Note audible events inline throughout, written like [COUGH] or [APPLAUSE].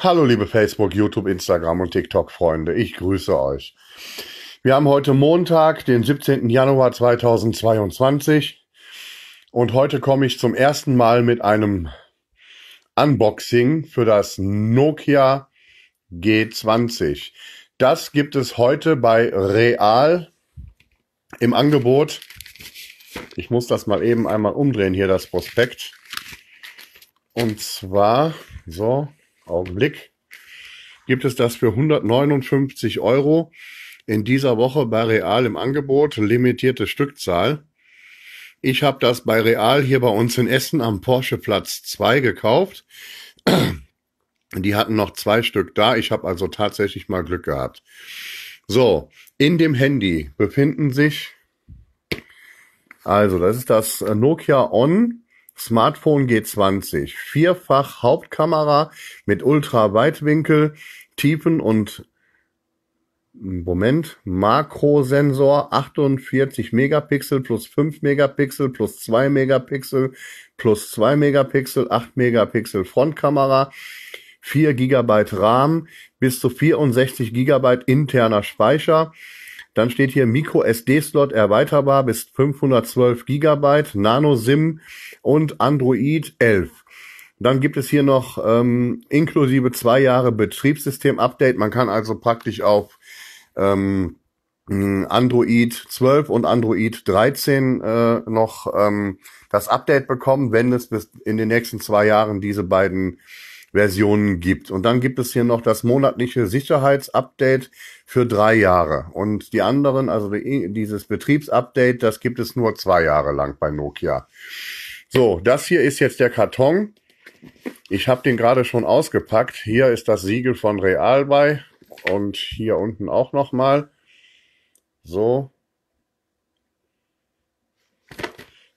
Hallo liebe Facebook, YouTube, Instagram und TikTok-Freunde, ich grüße euch. Wir haben heute Montag, den 17. Januar 2022 und heute komme ich zum ersten Mal mit einem Unboxing für das Nokia G20. Das gibt es heute bei Real im Angebot. Ich muss das mal eben einmal umdrehen hier, das Prospekt. Und zwar, so, Augenblick, gibt es das für 159 Euro in dieser Woche bei Real im Angebot, limitierte Stückzahl. Ich habe das bei Real hier bei uns in Essen am Porsche Platz 2 gekauft. [CLEARS THROAT] Die hatten noch zwei Stück da. Ich habe also tatsächlich mal Glück gehabt. So, in dem Handy befinden sich, also das ist das Nokia On Smartphone G20, vierfach Hauptkamera mit Ultraweitwinkel, Tiefen- und Moment, Makrosensor 48 Megapixel plus 5 Megapixel plus 2 Megapixel plus 2 Megapixel, 8 Megapixel Frontkamera, 4 GB RAM, bis zu 64 GB interner Speicher, dann steht hier Micro SD-Slot erweiterbar bis 512 GB, Nano SIM und Android 11. Dann gibt es hier noch ähm, inklusive zwei Jahre Betriebssystem-Update. Man kann also praktisch auf ähm, hm, Android 12 und Android 13 äh, noch ähm, das Update bekommen, wenn es bis in den nächsten zwei Jahren diese beiden Versionen gibt. Und dann gibt es hier noch das monatliche Sicherheitsupdate für drei Jahre. Und die anderen, also dieses Betriebsupdate, das gibt es nur zwei Jahre lang bei Nokia. So, das hier ist jetzt der Karton. Ich habe den gerade schon ausgepackt. Hier ist das Siegel von Real bei und hier unten auch nochmal. So.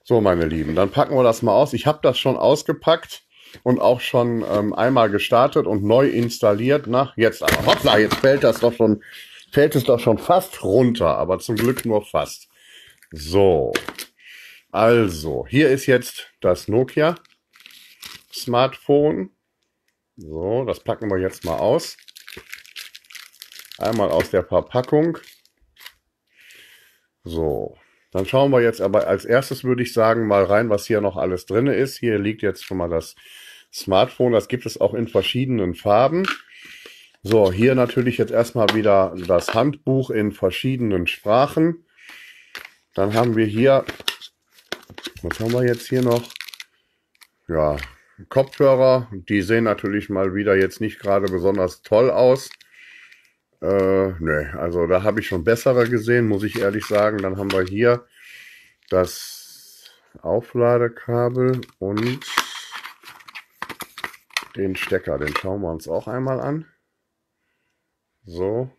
So, meine Lieben, dann packen wir das mal aus. Ich habe das schon ausgepackt und auch schon ähm, einmal gestartet und neu installiert. Nach jetzt aber hoppla, jetzt fällt das doch schon, fällt es doch schon fast runter, aber zum Glück nur fast. So. Also, hier ist jetzt das Nokia Smartphone. So, das packen wir jetzt mal aus. Einmal aus der Verpackung. So, dann schauen wir jetzt aber als erstes würde ich sagen mal rein, was hier noch alles drin ist. Hier liegt jetzt schon mal das Smartphone. Das gibt es auch in verschiedenen Farben. So, hier natürlich jetzt erstmal wieder das Handbuch in verschiedenen Sprachen. Dann haben wir hier, was haben wir jetzt hier noch? Ja, Kopfhörer. Die sehen natürlich mal wieder jetzt nicht gerade besonders toll aus. Äh, nee, also da habe ich schon bessere gesehen, muss ich ehrlich sagen. Dann haben wir hier das Aufladekabel und den Stecker. Den schauen wir uns auch einmal an. So.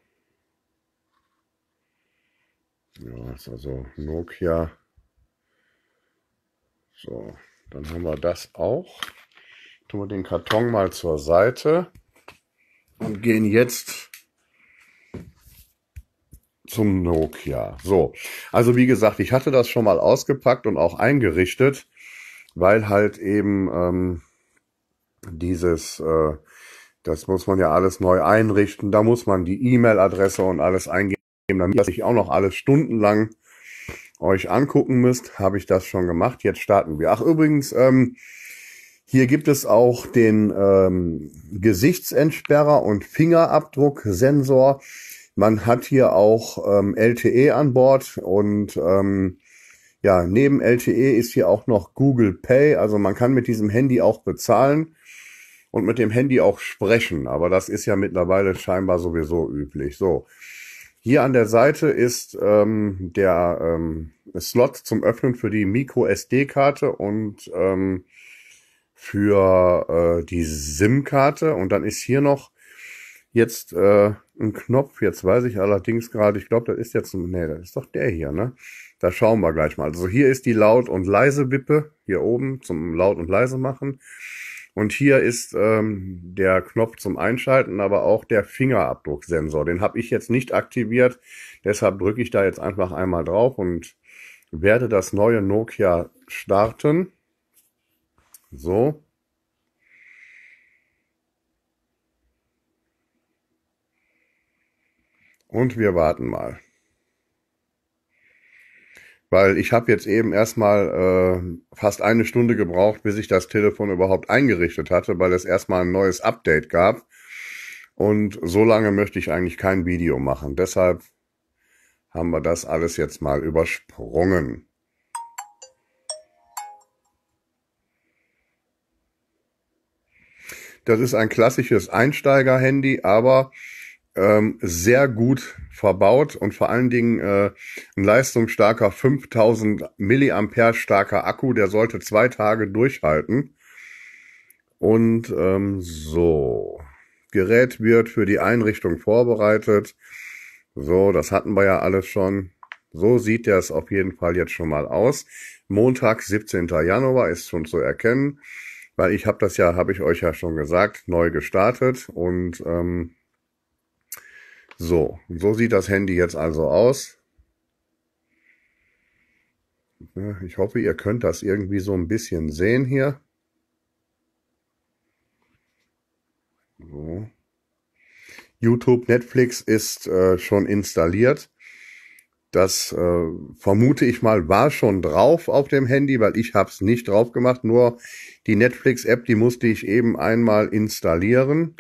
Ja, ist also Nokia. So, dann haben wir das auch. Tun wir den Karton mal zur Seite und gehen jetzt zum Nokia. So, also wie gesagt, ich hatte das schon mal ausgepackt und auch eingerichtet, weil halt eben ähm, dieses, äh, das muss man ja alles neu einrichten, da muss man die E-Mail-Adresse und alles eingeben, damit ihr sich auch noch alles stundenlang euch angucken müsst, habe ich das schon gemacht. Jetzt starten wir. Ach übrigens, ähm, hier gibt es auch den ähm, Gesichtsentsperrer und Fingerabdrucksensor. Man hat hier auch ähm, LTE an Bord und ähm, ja, neben LTE ist hier auch noch Google Pay. Also man kann mit diesem Handy auch bezahlen und mit dem Handy auch sprechen. Aber das ist ja mittlerweile scheinbar sowieso üblich. So. Hier an der Seite ist ähm, der ähm, Slot zum Öffnen für die Micro SD-Karte und ähm, für äh, die SIM-Karte. Und dann ist hier noch jetzt äh, ein Knopf. Jetzt weiß ich allerdings gerade, ich glaube, das ist jetzt nee, das ist doch der hier, ne? Da schauen wir gleich mal. Also hier ist die Laut- und Leise-Wippe, hier oben zum Laut- und Leise machen. Und hier ist ähm, der Knopf zum Einschalten, aber auch der Fingerabdrucksensor. Den habe ich jetzt nicht aktiviert. Deshalb drücke ich da jetzt einfach einmal drauf und werde das neue Nokia starten. So. Und wir warten mal weil ich habe jetzt eben erstmal äh, fast eine Stunde gebraucht, bis ich das Telefon überhaupt eingerichtet hatte, weil es erstmal ein neues Update gab. Und so lange möchte ich eigentlich kein Video machen. Deshalb haben wir das alles jetzt mal übersprungen. Das ist ein klassisches Einsteiger-Handy, aber ähm, sehr gut verbaut und vor allen Dingen äh, ein leistungsstarker 5000 Milliampere starker Akku, der sollte zwei Tage durchhalten. Und ähm, so, Gerät wird für die Einrichtung vorbereitet. So, das hatten wir ja alles schon. So sieht das auf jeden Fall jetzt schon mal aus. Montag, 17. Januar ist schon zu erkennen, weil ich habe das ja, habe ich euch ja schon gesagt, neu gestartet und ähm, so, so sieht das Handy jetzt also aus. Ich hoffe, ihr könnt das irgendwie so ein bisschen sehen hier. So. YouTube, Netflix ist äh, schon installiert. Das äh, vermute ich mal war schon drauf auf dem Handy, weil ich habe es nicht drauf gemacht. Nur die Netflix-App, die musste ich eben einmal installieren.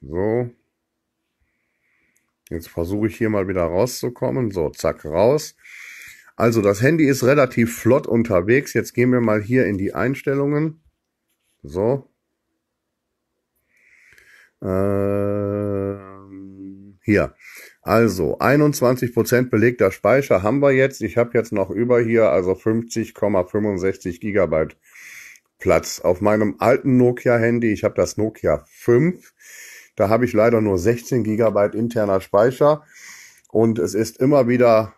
So. Jetzt versuche ich hier mal wieder rauszukommen. So, zack, raus. Also das Handy ist relativ flott unterwegs. Jetzt gehen wir mal hier in die Einstellungen. So. Ähm, hier. Also 21% belegter Speicher haben wir jetzt. Ich habe jetzt noch über hier, also 50,65 Gigabyte Platz auf meinem alten Nokia-Handy. Ich habe das Nokia 5 da habe ich leider nur 16 Gigabyte interner Speicher und es ist immer wieder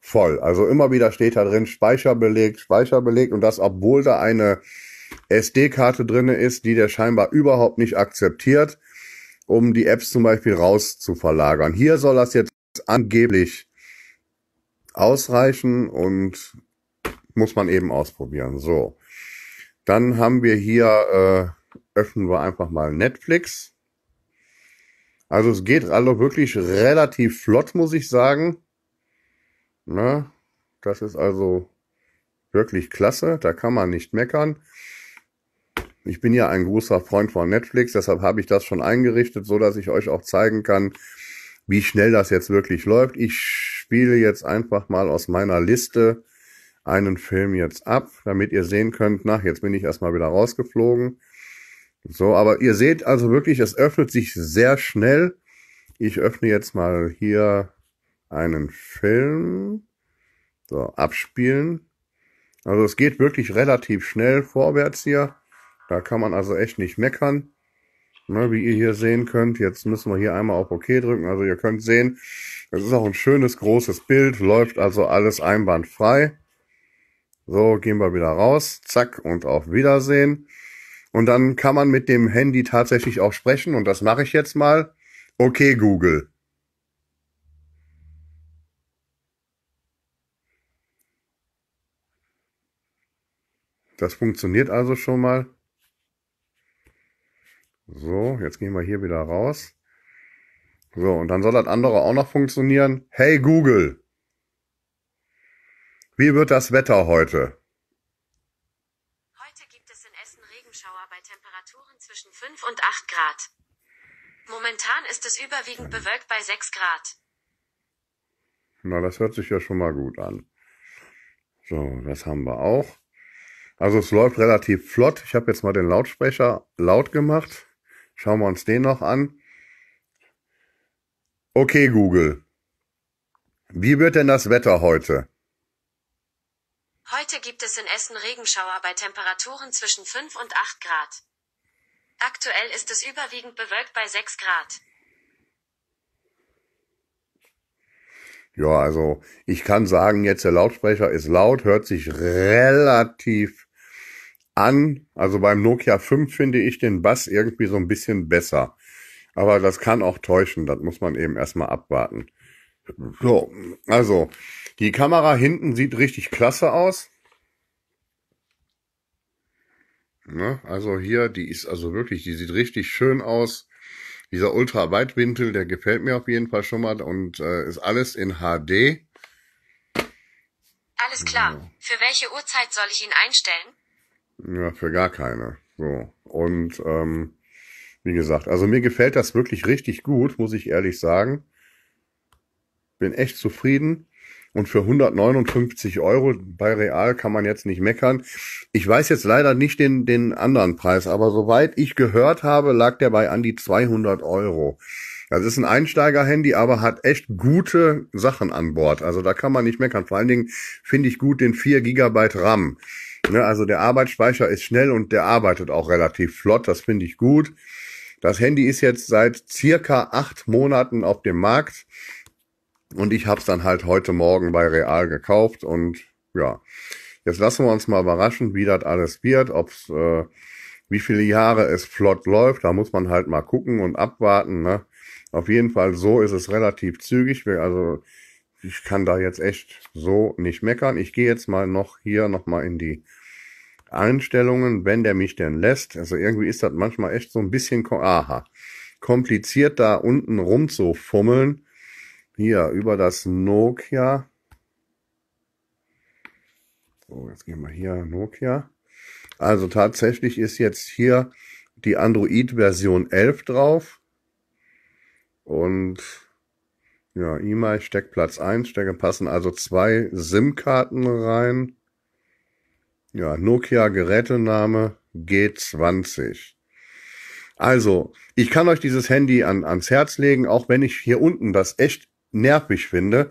voll. Also immer wieder steht da drin Speicher belegt, Speicher belegt und das, obwohl da eine SD-Karte drin ist, die der scheinbar überhaupt nicht akzeptiert, um die Apps zum Beispiel rauszuverlagern. Hier soll das jetzt angeblich ausreichen und muss man eben ausprobieren. So, dann haben wir hier, äh, öffnen wir einfach mal Netflix. Also es geht also wirklich relativ flott, muss ich sagen. Na, ne? das ist also wirklich klasse, da kann man nicht meckern. Ich bin ja ein großer Freund von Netflix, deshalb habe ich das schon eingerichtet, so dass ich euch auch zeigen kann, wie schnell das jetzt wirklich läuft. Ich spiele jetzt einfach mal aus meiner Liste einen Film jetzt ab, damit ihr sehen könnt, nach, jetzt bin ich erstmal wieder rausgeflogen. So, aber ihr seht also wirklich, es öffnet sich sehr schnell. Ich öffne jetzt mal hier einen Film. So, abspielen. Also es geht wirklich relativ schnell vorwärts hier. Da kann man also echt nicht meckern. Ne, wie ihr hier sehen könnt, jetzt müssen wir hier einmal auf OK drücken. Also ihr könnt sehen, es ist auch ein schönes großes Bild, läuft also alles einwandfrei. So, gehen wir wieder raus. Zack und auf Wiedersehen. Und dann kann man mit dem Handy tatsächlich auch sprechen und das mache ich jetzt mal. Okay, Google. Das funktioniert also schon mal. So, jetzt gehen wir hier wieder raus. So, und dann soll das andere auch noch funktionieren. Hey Google, wie wird das Wetter heute? Temperaturen zwischen 5 und 8 Grad. Momentan ist es überwiegend bewölkt bei 6 Grad. Na, das hört sich ja schon mal gut an. So, das haben wir auch. Also es läuft relativ flott. Ich habe jetzt mal den Lautsprecher laut gemacht. Schauen wir uns den noch an. Okay, Google. Wie wird denn das Wetter heute? Heute gibt es in Essen Regenschauer bei Temperaturen zwischen 5 und 8 Grad. Aktuell ist es überwiegend bewölkt bei 6 Grad. Ja, also ich kann sagen, jetzt der Lautsprecher ist laut, hört sich relativ an. Also beim Nokia 5 finde ich den Bass irgendwie so ein bisschen besser. Aber das kann auch täuschen, das muss man eben erstmal abwarten. So, also, die Kamera hinten sieht richtig klasse aus. Ne? Also hier, die ist also wirklich, die sieht richtig schön aus. Dieser Ultra-Weitwinkel, der gefällt mir auf jeden Fall schon mal und äh, ist alles in HD. Alles klar. Ja. Für welche Uhrzeit soll ich ihn einstellen? Ja, für gar keine. So. Und ähm, wie gesagt, also mir gefällt das wirklich richtig gut, muss ich ehrlich sagen. Bin echt zufrieden. Und für 159 Euro bei Real kann man jetzt nicht meckern. Ich weiß jetzt leider nicht den, den anderen Preis, aber soweit ich gehört habe, lag der bei an die 200 Euro. Das ist ein Einsteiger-Handy, aber hat echt gute Sachen an Bord. Also da kann man nicht meckern. Vor allen Dingen finde ich gut den 4 GB RAM. Ne, also der Arbeitsspeicher ist schnell und der arbeitet auch relativ flott. Das finde ich gut. Das Handy ist jetzt seit circa acht Monaten auf dem Markt. Und ich habe es dann halt heute Morgen bei Real gekauft und ja, jetzt lassen wir uns mal überraschen, wie das alles wird, ob's, äh, wie viele Jahre es flott läuft. Da muss man halt mal gucken und abwarten. Ne? Auf jeden Fall so ist es relativ zügig. also ich kann da jetzt echt so nicht meckern. Ich gehe jetzt mal noch hier nochmal in die Einstellungen, wenn der mich denn lässt. Also irgendwie ist das manchmal echt so ein bisschen, aha, kompliziert da unten rumzufummeln hier über das Nokia. So, jetzt gehen wir hier Nokia. Also tatsächlich ist jetzt hier die Android-Version 11 drauf. Und ja, E-Mail, Steckplatz 1, Stecke passen also zwei SIM-Karten rein. Ja, Nokia Gerätename G20. Also, ich kann euch dieses Handy an, ans Herz legen, auch wenn ich hier unten das echt nervig finde.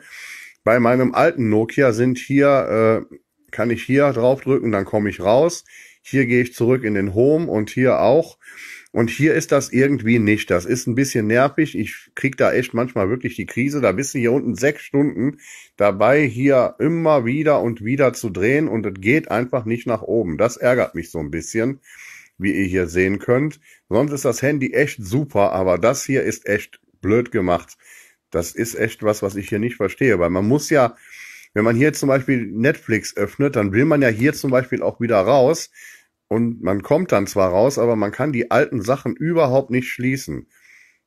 Bei meinem alten Nokia sind hier, äh, kann ich hier draufdrücken, dann komme ich raus. Hier gehe ich zurück in den Home und hier auch. Und hier ist das irgendwie nicht. Das ist ein bisschen nervig. Ich krieg da echt manchmal wirklich die Krise. Da bist du hier unten sechs Stunden dabei, hier immer wieder und wieder zu drehen und es geht einfach nicht nach oben. Das ärgert mich so ein bisschen, wie ihr hier sehen könnt. Sonst ist das Handy echt super, aber das hier ist echt blöd gemacht. Das ist echt was, was ich hier nicht verstehe, weil man muss ja, wenn man hier zum Beispiel Netflix öffnet, dann will man ja hier zum Beispiel auch wieder raus und man kommt dann zwar raus, aber man kann die alten Sachen überhaupt nicht schließen,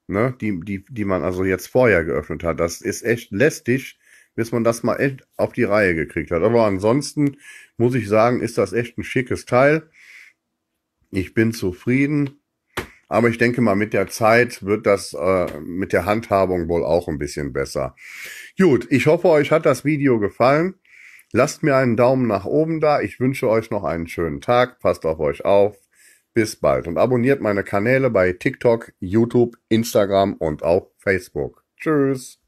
ne? die, die, die man also jetzt vorher geöffnet hat. Das ist echt lästig, bis man das mal echt auf die Reihe gekriegt hat. Aber ansonsten muss ich sagen, ist das echt ein schickes Teil. Ich bin zufrieden. Aber ich denke mal, mit der Zeit wird das äh, mit der Handhabung wohl auch ein bisschen besser. Gut, ich hoffe, euch hat das Video gefallen. Lasst mir einen Daumen nach oben da. Ich wünsche euch noch einen schönen Tag. Passt auf euch auf. Bis bald und abonniert meine Kanäle bei TikTok, YouTube, Instagram und auch Facebook. Tschüss.